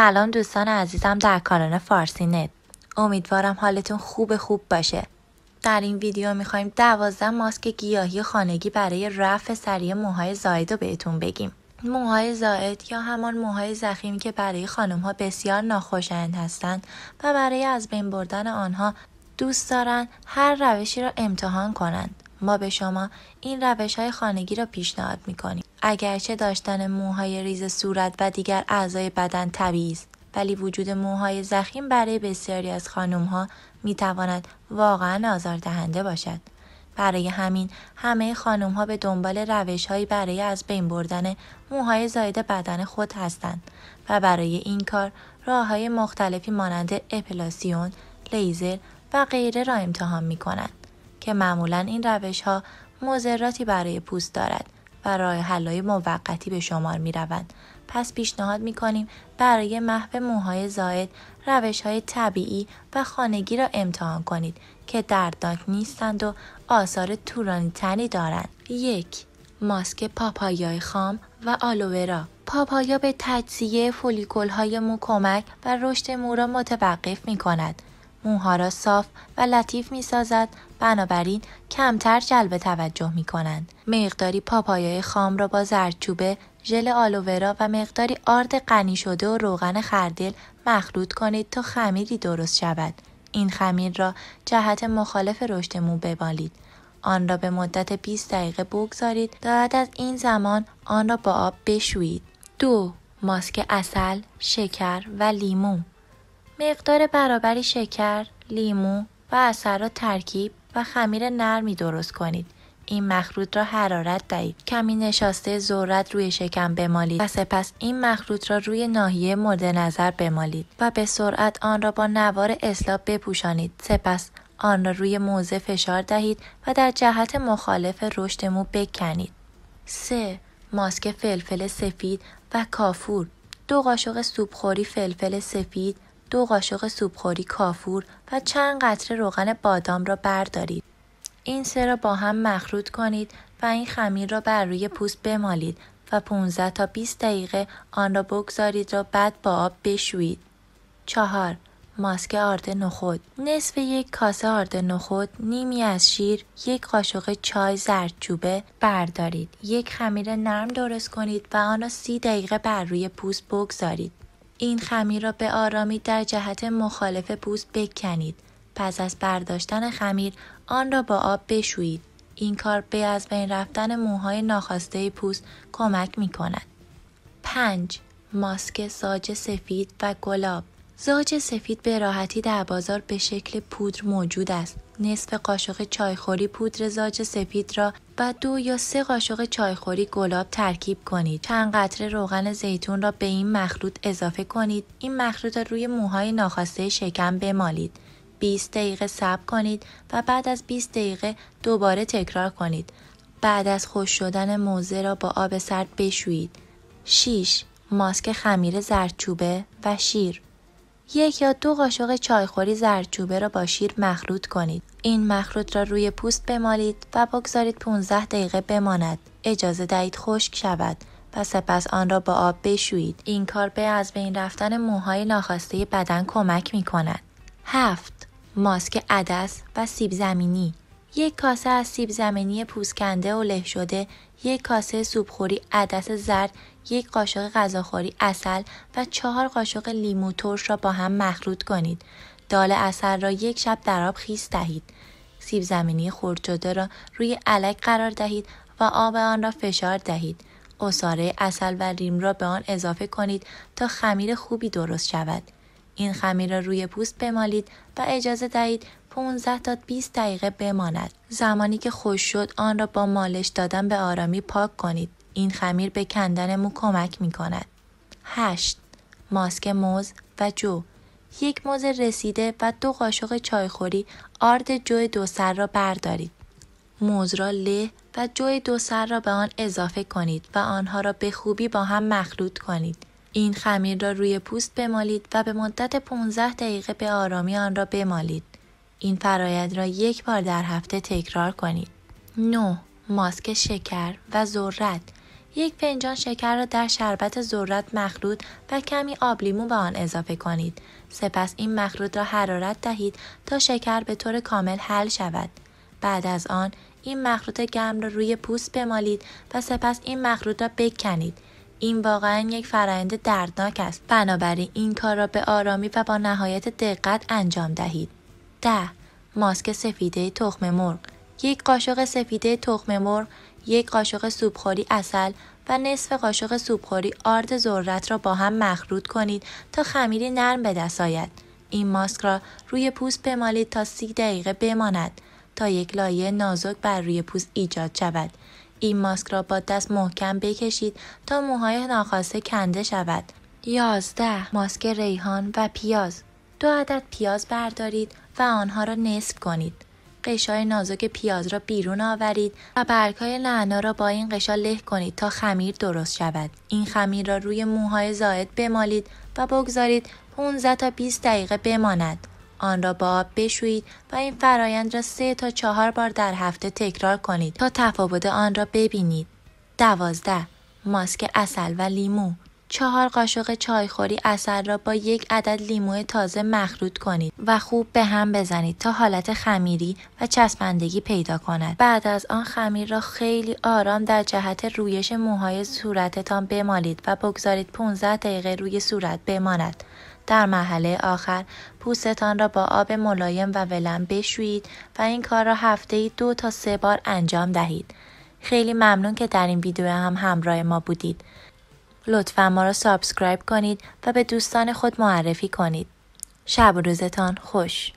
سلام دوستان عزیزم در کانال فارسی نت امیدوارم حالتون خوب خوب باشه در این ویدیو میخوایم دوازده ماسک گیاهی خانگی برای رفع سریع موهای زاید رو بهتون بگیم موهای زائد یا همان موهای زخیمی که برای خانم ها بسیار ناخوشایند هستند و برای از بین بردن آنها دوست دارند هر روشی را امتحان کنند ما به شما این روش های خانگی را پیشنهاد میکنیم اگرچه داشتن موهای ریز صورت و دیگر اعضای بدن طبیعی است ولی وجود موهای زخیم برای بسیاری از خانم ها می تواند واقعا آزاردهنده باشد برای همین همه خانم ها به دنبال روش هایی برای از بین بردن موهای زاید بدن خود هستند و برای این کار راه های مختلفی مانند اپلاسیون، لیزر و غیره را امتحان می کنند که معمولا این روش ها مزراتی برای پوست دارد و راه موقتی به شمار می روند. پس پیشنهاد می کنیم برای محو موهای زائد روش های طبیعی و خانگی را امتحان کنید که دردناک نیستند و آثار تورانی تنی دارند. یک ماسک پاپایای خام و آلوورا پاپایا به تجزیه فولیکول های مو کمک و رشد مو را متوقف می کند. موها را صاف و لطیف می سازد بنابراین کمتر جلب توجه می کنند. مقداری پاپایای خام را با زردچوبه، ژل آلوورا و مقداری آرد غنی شده و روغن خردل مخلوط کنید تا خمیری درست شود. این خمیر را جهت مخالف رشد مو ببالید. آن را به مدت 20 دقیقه بگذارید تا بعد از این زمان آن را با آب بشویید. دو ماسک اصل، شکر و لیمون مقدار برابری شکر، لیمو و را ترکیب و خمیر نرمی درست کنید. این مخروط را حرارت دهید کمی نشاسته ذرت روی شکم بمالید و سپس این مخروط را روی ناحیه مورد نظر بمالید و به سرعت آن را با نوار اسلاب بپوشانید سپس آن را روی موزه فشار دهید و در جهت مخالف رشد مو بکنید 3. ماسک فلفل سفید و کافور دو قاشق سوپخوری فلفل سفید دو قاشق سوپخوری کافور و چند قطره روغن بادام را بردارید. این سه را با هم مخلوط کنید و این خمیر را بر روی پوست بمالید و 15 تا 20 دقیقه آن را بگذارید را بعد با آب بشویید. چهار ماسک آرد نخود نصف یک کاسه آرد نخود نیمی از شیر یک قاشق چای زردچوبه بردارید یک خمیر نرم درست کنید و آن را سی دقیقه بر روی پوست بگذارید این خمیر را به آرامی در جهت مخالف پوست بکنید. پس از برداشتن خمیر آن را با آب بشویید. این کار به از بین رفتن موهای ناخواسته پوست کمک می کند. 5. ماسک زاج سفید و گلاب زاج سفید به راحتی در بازار به شکل پودر موجود است. نصف قاشق چایخوری پودر زاج سفید را و دو یا سه قاشق چایخوری گلاب ترکیب کنید. چند قطره روغن زیتون را به این مخلوط اضافه کنید. این مخلوط را روی موهای ناخواسته شکم بمالید. 20 دقیقه صبر کنید و بعد از 20 دقیقه دوباره تکرار کنید. بعد از خوش شدن موزه را با آب سرد بشویید. 6. ماسک خمیر زردچوبه و شیر یک یا دو قاشق چایخوری زردچوبه را با شیر مخلوط کنید. این مخلوط را روی پوست بمالید و بگذارید 15 دقیقه بماند. اجازه دهید خشک شود و سپس آن را با آب بشویید. این کار به از بین رفتن موهای ناخواسته بدن کمک می کند. 7. ماسک عدس و سیب زمینی یک کاسه از سیب زمینی کنده و له شده، یک کاسه سوپخوری عدس زرد یک قاشق غذاخوری اصل و چهار قاشق لیمو ترش را با هم مخلوط کنید. دال اصل را یک شب در آب خیس دهید. سیب زمینی خرد شده را روی علک قرار دهید و آب آن را فشار دهید. اصاره اصل و ریم را به آن اضافه کنید تا خمیر خوبی درست شود. این خمیر را روی پوست بمالید و اجازه دهید 15 تا 20 دقیقه بماند. زمانی که خوش شد آن را با مالش دادن به آرامی پاک کنید. این خمیر به کندن مو کمک می کند. 8. ماسک موز و جو یک موز رسیده و دو قاشق چایخوری آرد جو دو سر را بردارید. موز را له و جو دو سر را به آن اضافه کنید و آنها را به خوبی با هم مخلوط کنید. این خمیر را روی پوست بمالید و به مدت 15 دقیقه به آرامی آن را بمالید. این فرایند را یک بار در هفته تکرار کنید. 9. ماسک شکر و ذرت یک پنجان شکر را در شربت ذرت مخلوط و کمی آب لیمو به آن اضافه کنید. سپس این مخلوط را حرارت دهید تا شکر به طور کامل حل شود. بعد از آن این مخلوط گرم را روی پوست بمالید و سپس این مخلوط را بکنید. این واقعا یک فرایند دردناک است. بنابراین این کار را به آرامی و با نهایت دقت انجام دهید. ده ماسک سفیده تخم مرغ یک قاشق سفیده تخم مرغ، یک قاشق سوپخوری اصل و نصف قاشق سوپخوری آرد ذرت را با هم مخلوط کنید تا خمیری نرم به دست آید. این ماسک را روی پوست بمالید تا سی دقیقه بماند تا یک لایه نازک بر روی پوست ایجاد شود. این ماسک را با دست محکم بکشید تا موهای ناخواسته کنده شود. 11. ماسک ریحان و پیاز دو عدد پیاز بردارید و آنها را نصف کنید. قشای نازک پیاز را بیرون آورید و برگهای نعنا را با این قشا له کنید تا خمیر درست شود این خمیر را روی موهای زائد بمالید و بگذارید 15 تا 20 دقیقه بماند آن را با آب بشویید و این فرایند را سه تا چهار بار در هفته تکرار کنید تا تفاوت آن را ببینید. 12. ماسک اصل و لیمو چهار قاشق چایخوری اثر را با یک عدد لیمو تازه مخلوط کنید و خوب به هم بزنید تا حالت خمیری و چسبندگی پیدا کند. بعد از آن خمیر را خیلی آرام در جهت رویش موهای صورتتان بمالید و بگذارید 15 دقیقه روی صورت بماند. در مرحله آخر پوستتان را با آب ملایم و ولم بشویید و این کار را هفته ای دو تا سه بار انجام دهید. خیلی ممنون که در این ویدیو هم همراه ما بودید. لطفا ما را سابسکرایب کنید و به دوستان خود معرفی کنید. شب و روزتان خوش.